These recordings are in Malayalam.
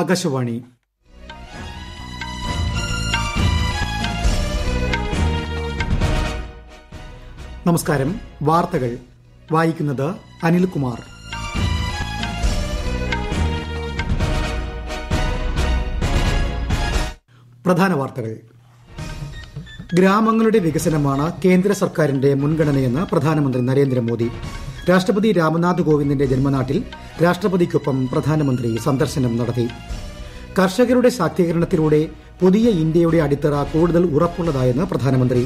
ആകാശവാണി നമസ്കാരം വാർത്തകൾ വായിക്കുന്നത് അനിൽകുമാർ പ്രധാന വാർത്തകൾ ഗ്രാമങ്ങളുടെ വികസനമാണ് കേന്ദ്ര സർക്കാരിന്റെ മുൻഗണനയെന്ന് പ്രധാനമന്ത്രി നരേന്ദ്രമോദി രാഷ്ട്രപതി രാംനാഥ് കോവിന്ദിന്റെ ജന്മനാട്ടിൽ രാഷ്ട്രപതിക്കൊപ്പം പ്രധാനമന്ത്രി സന്ദർശനം നടത്തി കർഷകരുടെ ശാക്തീകരണത്തിലൂടെ പുതിയ ഇന്ത്യയുടെ അടിത്തറ കൂടുതൽ ഉറപ്പുള്ളതായെന്ന് പ്രധാനമന്ത്രി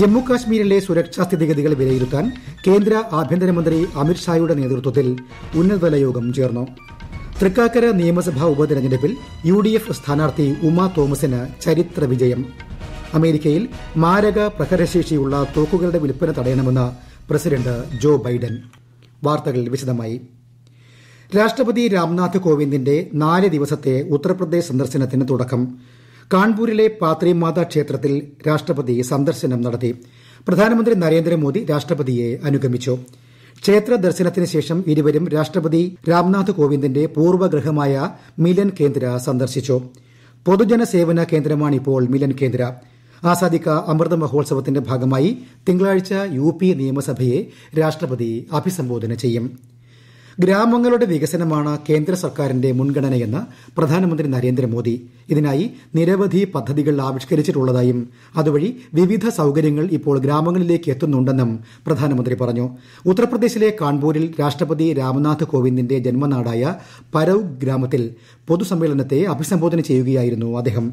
ജമ്മുകാശ്മീരിലെ സുരക്ഷാ സ്ഥിതിഗതികൾ വിലയിരുത്താൻ കേന്ദ്ര ആഭ്യന്തരമന്ത്രി അമിത്ഷായുടെ നേതൃത്വത്തിൽ ഉന്നതതല യോഗം ചേർന്നു തൃക്കാക്കര നിയമസഭാ ഉപതെരഞ്ഞെടുപ്പിൽ യു ഡി എഫ് സ്ഥാനാർത്ഥി ഉമാ തോമസിന് ചരിത്ര വിജയം അമേരിക്കയിൽ മാരക പ്രഹരശേഷിയുള്ള തോക്കുകളുടെ വിൽപ്പന തടയണമെന്ന പ്രസിഡന്റ് ജോ ബൈഡൻ വാർത്തകൾ വിശദമായി രാഷ്ട്രപതി രാംനാഥ് കോവിന്ദിന്റെ നാല് ദിവസത്തെ ഉത്തർപ്രദേശ് സന്ദർശനത്തിന് തുടക്കം കാൺപൂരിലെ പാത്രിമാത ക്ഷേത്രത്തിൽ രാഷ്ട്രപതി സന്ദർശനം നടത്തി പ്രധാനമന്ത്രി നരേന്ദ്രമോദി രാഷ്ട്രപതിയെ അനുഗമിച്ചു ക്ഷേത്ര ദർശനത്തിന് ശേഷം ഇരുവരും രാഷ്ട്രപതി രാംനാഥ് കോവിന്ദിന്റെ പൂർവ്വഗൃഹമായ മിലൻ കേന്ദ്ര സന്ദർശിച്ചു പൊതുജന സേവന കേന്ദ്രമാണിപ്പോൾ മിലൻ കേന്ദ്ര ആസാദി കാ അമൃത മഹോത്സവത്തിന്റെ ഭാഗമായി തിങ്കളാഴ്ച യു പി നിയമസഭയെ രാഷ്ട്രപതി അഭിസംബോധന ചെയ്യും ഗ്രാമങ്ങളുടെ വികസനമാണ് കേന്ദ്ര സർക്കാരിന്റെ മുൻഗണനയെന്ന് പ്രധാനമന്ത്രി നരേന്ദ്രമോദി ഇതിനായി നിരവധി പദ്ധതികൾ ആവിഷ്കരിച്ചിട്ടുള്ളതായും അതുവഴി വിവിധ സൌകര്യങ്ങൾ ഇപ്പോൾ ഗ്രാമങ്ങളിലേക്ക് എത്തുന്നുണ്ടെന്നും പ്രധാനമന്ത്രി പറഞ്ഞു ഉത്തർപ്രദേശിലെ കാൺപൂരിൽ രാഷ്ട്രപതി രാംനാഥ് കോവിന്ദിന്റെ ജന്മനാടായ പരവ് ഗ്രാമത്തിൽ പൊതുസമ്മേളനത്തെ അഭിസംബോധന ചെയ്യുകയായിരുന്നു അദ്ദേഹം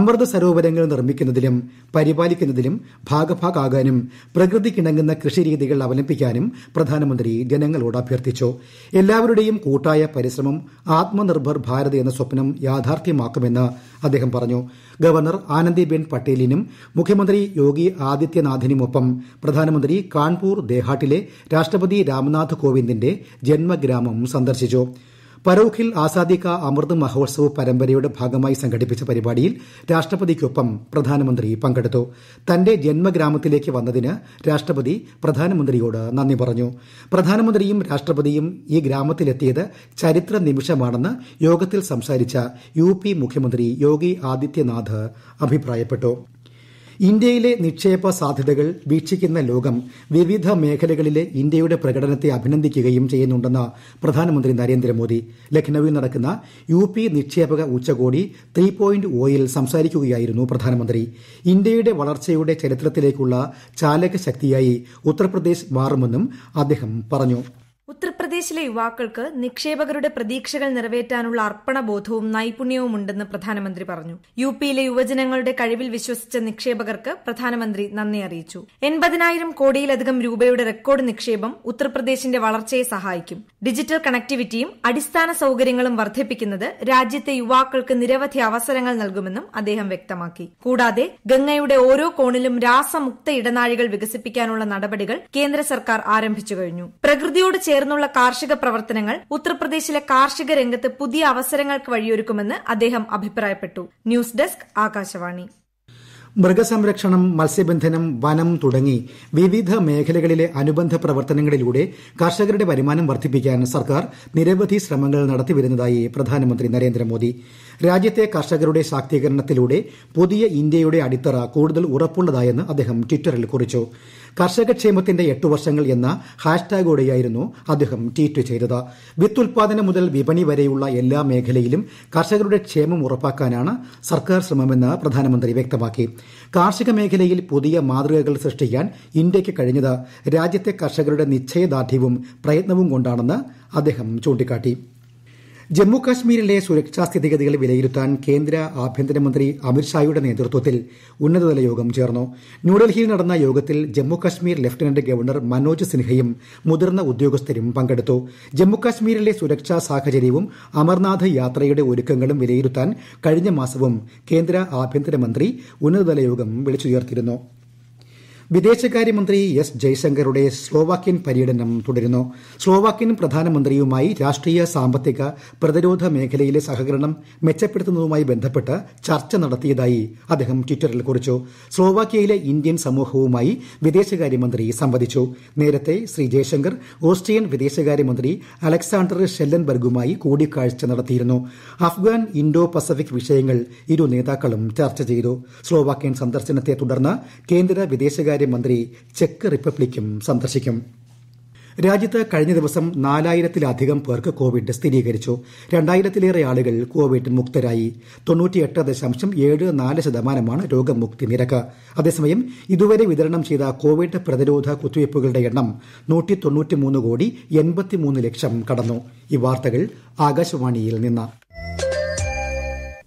അമൃത സരോവരങ്ങൾ നിർമ്മിക്കുന്നതിലും പരിപാലിക്കുന്നതിലും ഭാഗഭാക്കാകാനും പ്രകൃതിക്കിണങ്ങുന്ന കൃഷിരീതികൾ അവലംബിക്കാനും പ്രധാനമന്ത്രി ജനങ്ങളോട് അഭ്യർത്ഥിച്ചു എല്ലാവരുടെയും കൂട്ടായ പരിശ്രമം ആത്മനിർഭർ ഭാരത് എന്ന സ്വപ്നം യാഥാർത്ഥ്യമാക്കുമെന്ന് അദ്ദേഹം പറഞ്ഞു ഗവർണർ ആനന്ദിബെൻ പട്ടേലിനും മുഖ്യമന്ത്രി യോഗി ആദിത്യനാഥിനുമൊപ്പം പ്രധാനമന്ത്രി കാൺപൂർ ദേഹാട്ടിലെ രാഷ്ട്രപതി രാംനാഥ് കോവിന്ദിന്റെ ജന്മഗ്രാമം സന്ദർശിച്ചു പരോഖിൽ ആസാദി കാ അമൃത് മഹോത്സവ് പരമ്പരയുടെ ഭാഗമായി സംഘടിപ്പിച്ച പരിപാടിയിൽ രാഷ്ട്രപതിക്കൊപ്പം പ്രധാനമന്ത്രി പങ്കെടുത്തു തന്റെ ജന്മഗ്രാമത്തിലേക്ക് വന്നതിന് രാഷ്ട്രപതി പ്രധാനമന്ത്രിയോട് നന്ദി പറഞ്ഞു പ്രധാനമന്ത്രിയും രാഷ്ട്രപതിയും ഈ ഗ്രാമത്തിലെത്തിയത് ചരിത്ര നിമിഷമാണെന്ന് യോഗത്തിൽ സംസാരിച്ച യു പി മുഖ്യമന്ത്രി യോഗി ആദിത്യനാഥ് അഭിപ്രായപ്പെട്ടു ഇന്ത്യയിലെ നിക്ഷേപ സാധ്യതകൾ വീക്ഷിക്കുന്ന ലോകം വിവിധ മേഖലകളിലെ ഇന്ത്യയുടെ പ്രകടനത്തെ അഭിനന്ദിക്കുകയും ചെയ്യുന്നുണ്ടെന്ന് പ്രധാനമന്ത്രി നരേന്ദ്രമോദി ലഖ്നൌവിൽ നടക്കുന്ന യു പി നിക്ഷേപക ഉച്ചകോടി ത്രീ പോയിന്റ് ഒയിൽ സംസാരിക്കുകയായിരുന്നു പ്രധാനമന്ത്രി ഇന്ത്യയുടെ വളർച്ചയുടെ ചരിത്രത്തിലേക്കുള്ള ചാലകശക്തിയായി ഉത്തർപ്രദേശ് മാറുമെന്നും അദ്ദേഹം പറഞ്ഞു ഉത്തർപ്രദേശിലെ യുവാക്കൾക്ക് നിക്ഷേപകരുടെ പ്രതീക്ഷകൾ നിറവേറ്റാനുള്ള അർപ്പണബോധവും നൈപുണ്യവും ഉണ്ടെന്ന് പ്രധാനമന്ത്രി പറഞ്ഞു യുപിയിലെ യുവജനങ്ങളുടെ കഴിവിൽ വിശ്വസിച്ച നിക്ഷേപകർക്ക് പ്രധാനമന്ത്രി നന്ദി അറിയിച്ചു എൺപതിനായിരം കോടിയിലധികം രൂപയുടെ റെക്കോർഡ് നിക്ഷേപം ഉത്തർപ്രദേശിന്റെ വളർച്ചയെ സഹായിക്കും ഡിജിറ്റൽ കണക്ടിവിറ്റിയും അടിസ്ഥാന സൌകര്യങ്ങളും വർദ്ധിപ്പിക്കുന്നത് രാജ്യത്തെ യുവാക്കൾക്ക് നിരവധി അവസരങ്ങൾ നൽകുമെന്നും അദ്ദേഹം വ്യക്തമാക്കി കൂടാതെ ഗംഗയുടെ ഓരോ കോണിലും രാസമുക്ത ഇടനാഴികൾ വികസിപ്പിക്കാനുള്ള നടപടികൾ കേന്ദ്ര സർക്കാർ ആരംഭിച്ചു കഴിഞ്ഞു പ്രകൃതിയോട് ചേർന്നുള്ള കാർഷിക പ്രവർത്തനങ്ങൾ ഉത്തർപ്രദേശിലെ കാർഷിക രംഗത്ത് പുതിയ അവസരങ്ങൾക്ക് വഴിയൊരുക്കുമെന്ന് അദ്ദേഹം അഭിപ്രായപ്പെട്ടു ന്യൂസ് ഡെസ്ക് ആകാശവാണി മൃഗസംരക്ഷണം മത്സ്യബന്ധനം വനം തുടങ്ങി വിവിധ മേഖലകളിലെ അനുബന്ധ പ്രവർത്തനങ്ങളിലൂടെ കർഷകരുടെ വരുമാനം വർദ്ധിപ്പിക്കാൻ സർക്കാർ നിരവധി ശ്രമങ്ങൾ നടത്തിവരുന്നതായി പ്രധാനമന്ത്രി നരേന്ദ്രമോദി രാജ്യത്തെ കർഷകരുടെ ശാക്തീകരണത്തിലൂടെ പുതിയ ഇന്ത്യയുടെ അടിത്തറ കൂടുതൽ ഉറപ്പുള്ളതായെന്ന് അദ്ദേഹം ട്വിറ്ററിൽ കുറിച്ചു കർഷകക്ഷേമത്തിന്റെ എട്ടു വർഷങ്ങൾ എന്ന ഹാഷ്ടാഗോടെയായിരുന്നു അദ്ദേഹം ട്വീറ്റ് ചെയ്തത് വിത്തുൽപാദനം മുതൽ വിപണി വരെയുള്ള എല്ലാ മേഖലയിലും കർഷകരുടെ ക്ഷേമം ഉറപ്പാക്കാനാണ് സർക്കാർ ശ്രമമെന്ന് പ്രധാനമന്ത്രി വ്യക്തമാക്കി കാർഷിക മേഖലയിൽ പുതിയ മാതൃകകൾ സൃഷ്ടിക്കാൻ ഇന്ത്യയ്ക്ക് കഴിഞ്ഞത് രാജ്യത്തെ കർഷകരുടെ നിശ്ചയദാർഢ്യവും പ്രയത്നവും കൊണ്ടാണെന്ന് അദ്ദേഹം ചൂണ്ടിക്കാട്ടി ജമ്മു സുരക്ഷാ സ്ഥിതിഗതികൾ വിലയിരുത്താൻ കേന്ദ്ര ആഭ്യന്തരമന്ത്രി അമിത്ഷായുടെ നേതൃത്വത്തിൽ ഉന്നതതല യോഗം ചേർന്നു ന്യൂഡൽഹിയിൽ നടന്ന യോഗത്തിൽ ജമ്മുകാശ്മീർ ലഫ്റ്റനന്റ് ഗവർണർ മനോജ് സിൻഹയും മുതിർന്ന ഉദ്യോഗസ്ഥരും പങ്കെടുത്തു ജമ്മുകാശ്മീരിലെ സുരക്ഷാ സാഹചര്യവും അമർനാഥ് യാത്രയുടെ ഒരുക്കങ്ങളും വിലയിരുത്താൻ കഴിഞ്ഞ മാസവും കേന്ദ്ര ആഭ്യന്തരമന്ത്രി ഉന്നതതല യോഗം വിളിച്ചുയർത്തിയിരുന്നു വിദേശകാര്യമന്ത്രി എസ് ജയശങ്കറുടെ സ്ലോവാക്യൻ പര്യടനം തുടരുന്നു സ്ലോവാക്യൻ പ്രധാനമന്ത്രിയുമായി രാഷ്ട്രീയ സാമ്പത്തിക പ്രതിരോധ മേഖലയിലെ സഹകരണം മെച്ചപ്പെടുത്തുന്നതുമായി ബന്ധപ്പെട്ട് ചർച്ച നടത്തിയതായി അദ്ദേഹം ട്വിറ്ററിൽ കുറിച്ചു സ്ലോവാക്യയിലെ ഇന്ത്യൻ സമൂഹവുമായി വിദേശകാര്യമന്ത്രി സംവദിച്ചു നേരത്തെ ശ്രീ ജയശങ്കർ ഓസ്ട്രിയൻ വിദേശകാര്യമന്ത്രി അലക്സാണ്ടർ ഷെല്ലൻബർഗുമായി കൂടിക്കാഴ്ച നടത്തിയിരുന്നു അഫ്ഗാൻ ഇൻഡോ പസഫിക് വിഷയങ്ങൾ ഇരു നേതാക്കളും ചർച്ച ചെയ്തു സ്ലോവാക്യൻ സന്ദർശനത്തെ തുടർന്ന് കേന്ദ്ര വിദേശകാര്യ വിദേശകാര്യമന്ത്രി ചെക്ക് റിപ്പബ്ലിക്കും സന്ദർശിക്കും രാജ്യത്ത് കഴിഞ്ഞ ദിവസം നാലായിരത്തിലധികം പേർക്ക് കോവിഡ് സ്ഥിരീകരിച്ചു രണ്ടായിരത്തിലേറെ ആളുകൾ കോവിഡ് മുക്തരായി തൊണ്ണൂറ്റിയെട്ട് ദശാംശം ഏഴ് നാല് ശതമാനമാണ് രോഗമുക്തി നിരക്ക് അതേസമയം ഇതുവരെ വിതരണം ചെയ്ത കോവിഡ് പ്രതിരോധ കുത്തിവയ്പ്പുകളുടെ എണ്ണം നൂറ്റി കോടി എൺപത്തിമൂന്ന് ലക്ഷം കടന്നു ഈ വാർത്തകൾ ആകാശവാണിയിൽ നിന്നാണ്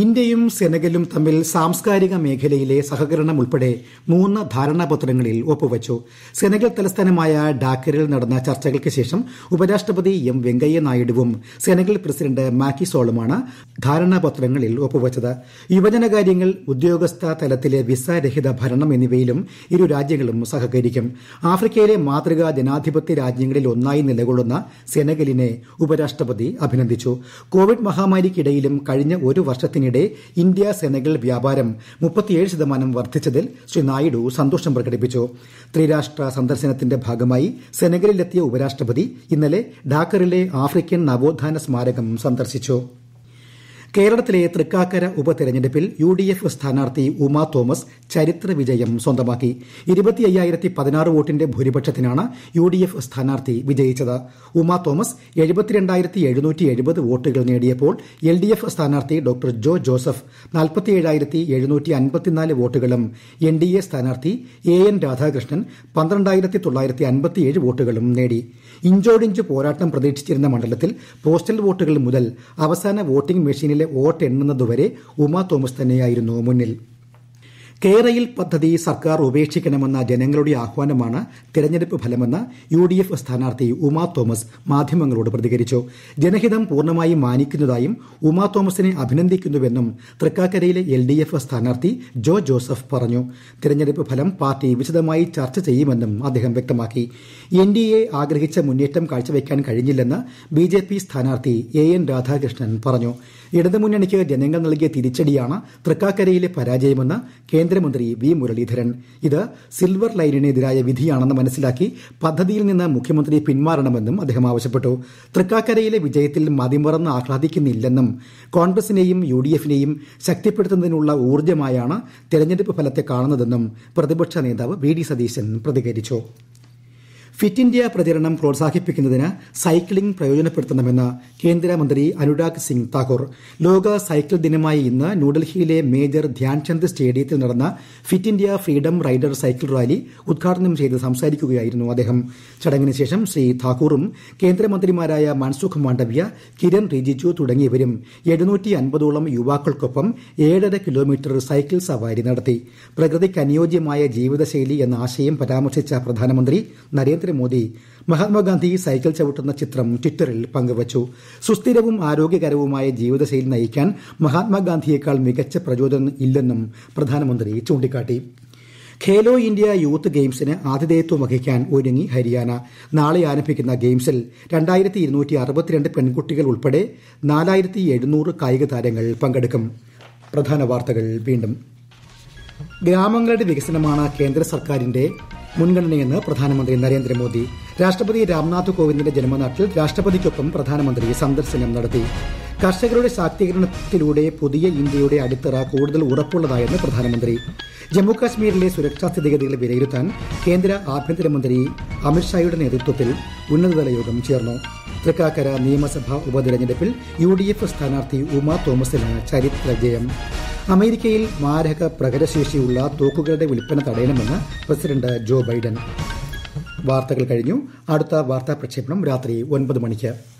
ഇന്ത്യയും സെനഗലും തമ്മിൽ സാംസ്കാരിക മേഖലയിലെ സഹകരണം ഉൾപ്പെടെ മൂന്ന് ധാരണാപത്രങ്ങളിൽ ഒപ്പുവച്ചു സെനഗൽ തലസ്ഥാനമായ ഡാക്കറിൽ നടന്ന ചർച്ചകൾക്ക് ശേഷം ഉപരാഷ്ട്രപതി എം വെങ്കയ്യ നായിഡുവും സെനഗൽ പ്രസിഡന്റ് മാക്കിസോളുമാണ് ധാരണാപത്രങ്ങളിൽ ഒപ്പുവച്ചത് യുവജനകാര്യങ്ങൾ ഉദ്യോഗസ്ഥ തലത്തിലെ വിസ രഹിത ഭരണം എന്നിവയിലും ഇരു രാജ്യങ്ങളും സഹകരിക്കും ആഫ്രിക്കയിലെ മാതൃകാ ജനാധിപത്യ രാജ്യങ്ങളിൽ ഒന്നായി നിലകൊള്ളുന്ന സെനഗലിനെ ഉപരാഷ്ട്രപതി അഭിനന്ദിച്ചു കോവിഡ് മഹാമാരിക്കിടയിലും കഴിഞ്ഞ ഒരു വർഷത്തിന് സന്ദർശനത്തിനിടെ ഇന്ത്യ സെനഗൽ വ്യാപാരം ശതമാനം വർദ്ധിച്ചതിൽ ശ്രീ നായിഡു സന്തോഷം പ്രകടിപ്പിച്ചു ത്രിരാഷ്ട്ര സന്ദർശനത്തിന്റെ ഭാഗമായി സെനഗലിലെത്തിയ ഉപരാഷ്ട്രപതി ഇന്നലെ ഡാക്കറിലെ ആഫ്രിക്കൻ നവോത്ഥാന സ്മാരകം സന്ദർശിച്ചു കേരളത്തിലെ തൃക്കാക്കര ഉപതെരഞ്ഞെടുപ്പിൽ യു ഡി എഫ് സ്ഥാനാർത്ഥി ഉമാ തോമസ് ചരിത്ര വിജയം സ്വന്തമാക്കി വോട്ടിന്റെ ഭൂരിപക്ഷത്തിനാണ് യു ഡി എഫ് സ്ഥാനാർത്ഥി വിജയിച്ചത് ഉമാ തോമസ് വോട്ടുകൾ നേടിയപ്പോൾ എൽ ഡി എഫ് സ്ഥാനാർത്ഥി ഡോക്ടർ ജോ ജോസഫ് വോട്ടുകളും എൻ ഡി എ സ്ഥാനാർത്ഥി എ എൻ രാധാകൃഷ്ണൻ പന്ത്രണ്ടായിരത്തി വോട്ടുകളും നേടി ഇഞ്ചോടിഞ്ച് പോരാട്ടം പ്രതീക്ഷിച്ചിരുന്ന മണ്ഡലത്തിൽ പോസ്റ്റൽ വോട്ടുകൾ മുതൽ അവസാന വോട്ടിംഗ് മെഷീനിലെ വോട്ടെണ്ണുന്നതുവരെ ഉമാ തോമസ് തന്നെയായിരുന്നു മുന്നിൽ കേരയിൽ പദ്ധതി സർക്കാർ ഉപേക്ഷിക്കണമെന്ന ജനങ്ങളുടെ ആഹ്വാനമാണ് തെരഞ്ഞെടുപ്പ് ഫലമെന്ന് യു ഡി എഫ് സ്ഥാനാർത്ഥി ഉമാ തോമസ് മാധ്യമങ്ങളോട് പ്രതികരിച്ചു ജനഹിതം പൂർണ്ണമായും മാനിക്കുന്നതായും ഉമാ തോമസിനെ അഭിനന്ദിക്കുന്നുവെന്നും തൃക്കാക്കരയിലെ എൽ ഡി എഫ് സ്ഥാനാർത്ഥി ജോ ജോസഫ് പറഞ്ഞു തെരഞ്ഞെടുപ്പ് ഫലം പാർട്ടി വിശദമായി ചർച്ച ചെയ്യുമെന്നും അദ്ദേഹം വ്യക്തമാക്കി എൻ ഡി എ ആഗ്രഹിച്ച മുന്നേറ്റം കാഴ്ചവെക്കാൻ കഴിഞ്ഞില്ലെന്ന് ബി ജെ പി സ്ഥാനാർത്ഥി എ എൻ രാധാകൃഷ്ണൻ പറഞ്ഞു ഇടതുമുന്നണിക്ക് ജനങ്ങൾ നൽകിയ തിരിച്ചടിയാണ് തൃക്കാക്കരയിലെ പരാജയമെന്ന് കേന്ദ്ര കേന്ദ്രമന്ത്രി വി മുരളീധരൻ ഇത് സിൽവർ ലൈനിനെതിരായ വിധിയാണെന്ന് മനസ്സിലാക്കി പദ്ധതിയിൽ നിന്ന് മുഖ്യമന്ത്രി പിന്മാറണമെന്നും അദ്ദേഹം ആവശ്യപ്പെട്ടു തൃക്കാക്കരയിലെ വിജയത്തിൽ മതിമറന്ന് ആഹ്ലാദിക്കുന്നില്ലെന്നും കോൺഗ്രസിനെയും യു ഡി എഫിനെയും ശക്തിപ്പെടുത്തുന്നതിനുള്ള ഊർജ്ജമായാണ് തെരഞ്ഞെടുപ്പ് ഫലത്തെ കാണുന്നതെന്നും പ്രതിപക്ഷ നേതാവ് വി ഡി സതീശൻ പ്രതികരിച്ചു ഫിറ്റ് ഇന്ത്യ പ്രചരണം പ്രോത്സാഹിപ്പിക്കുന്നതിന് സൈക്ലിംഗ് പ്രയോജനപ്പെടുത്തണമെന്ന് കേന്ദ്രമന്ത്രി അനുരാഗ് സിംഗ് താക്കൂർ ലോക സൈക്കിൾ ദിനമായ ഇന്ന് ന്യൂഡൽഹിയിലെ മേജർ ധ്യാൻചന്ദ് സ്റ്റേഡിയത്തിൽ നടന്ന fit India freedom rider cycle rally ഉദ്ഘാടനം ചെയ്ത് സംസാരിക്കുകയായിരുന്നു അദ്ദേഹം ചടങ്ങിനുശേഷം ശേഷം ശ്രീ താക്കൂറും കേന്ദ്രമന്ത്രിമാരായ മൻസുഖ് മാണ്ഡവ്യ കിരൺ റിജിജു തുടങ്ങിയവരും എഴുന്നൂറ്റി അൻപതോളം യുവാക്കൾക്കൊപ്പം ഏഴര കിലോമീറ്റർ സൈക്കിൾ സവാരി നടത്തി പ്രകൃതിക്കനുയോജ്യമായ ജീവിതശൈലി എന്ന ആശയം പരാമർശിച്ച പ്രധാനമന്ത്രി നരേന്ദ്ര നരേന്ദ്രമോദി മഹാത്മാഗാന്ധി സൈക്കിൾ ചവിട്ടുന്ന ചിത്രം ട്വിറ്ററിൽ പങ്കുവച്ചു സുസ്ഥിരവും ആരോഗ്യകരവുമായ ജീവിതശൈലി നയിക്കാൻ മഹാത്മാഗാന്ധിയേക്കാൾ മികച്ച പ്രചോദനം ഇല്ലെന്നും പ്രധാനമന്ത്രി ചൂണ്ടിക്കാട്ടി ഖേലോ ഇന്ത്യ യൂത്ത് ഗെയിംസിന് ആതിഥേയത്വം വഹിക്കാൻ ഒരുങ്ങി ഹരിയാന നാളെ ആരംഭിക്കുന്ന ഗെയിംസിൽ രണ്ടായിരത്തി ഇരുന്നൂറ്റി അറുപത്തിരണ്ട് പെൺകുട്ടികൾ ഉൾപ്പെടെ നാലായിരത്തി എഴുന്നൂറ് കായിക താരങ്ങൾ പങ്കെടുക്കും പ്രധാന വാർത്തകൾ വീണ്ടും ഗ്രാമങ്ങളുടെ വികസനമാണ് കേന്ദ്ര സർക്കാരിന്റെ മുൻഗണനയെന്ന് പ്രധാനമന്ത്രി നരേന്ദ്രമോദി രാഷ്ട്രപതി രാംനാഥ് കോവിന്ദിന്റെ ജന്മനാട്ടിൽ രാഷ്ട്രപതിക്കൊപ്പം പ്രധാനമന്ത്രി സന്ദർശനം നടത്തി കർഷകരുടെ ശാക്തീകരണത്തിലൂടെ പുതിയ ഇന്ത്യയുടെ അടിത്തറ കൂടുതൽ ഉറപ്പുള്ളതായെന്ന് പ്രധാനമന്ത്രി ജമ്മുകാശ്മീരിലെ സുരക്ഷാ സ്ഥിതിഗതികൾ വിലയിരുത്താൻ കേന്ദ്ര ആഭ്യന്തരമന്ത്രി അമിത്ഷായുടെ നേതൃത്വത്തിൽ ഉന്നതതല യോഗം ചേർന്നു തൃക്കാക്കര നിയമസഭാ ഉപതെരഞ്ഞെടുപ്പിൽ യു ഡി എഫ് സ്ഥാനാർത്ഥി ഉമാ തോമസിന് ചരിത്ര ജയം അമേരിക്കയിൽ മാരക പ്രകരശേഷിയുള്ള തോക്കുകളുടെ വിൽപ്പന തടയണമെന്ന് പ്രസിഡന്റ് ജോ ബൈഡൻ വാർത്തകൾ കഴിഞ്ഞു അടുത്ത വാർത്താ പ്രക്ഷേപണം രാത്രി ഒൻപത് മണിക്ക്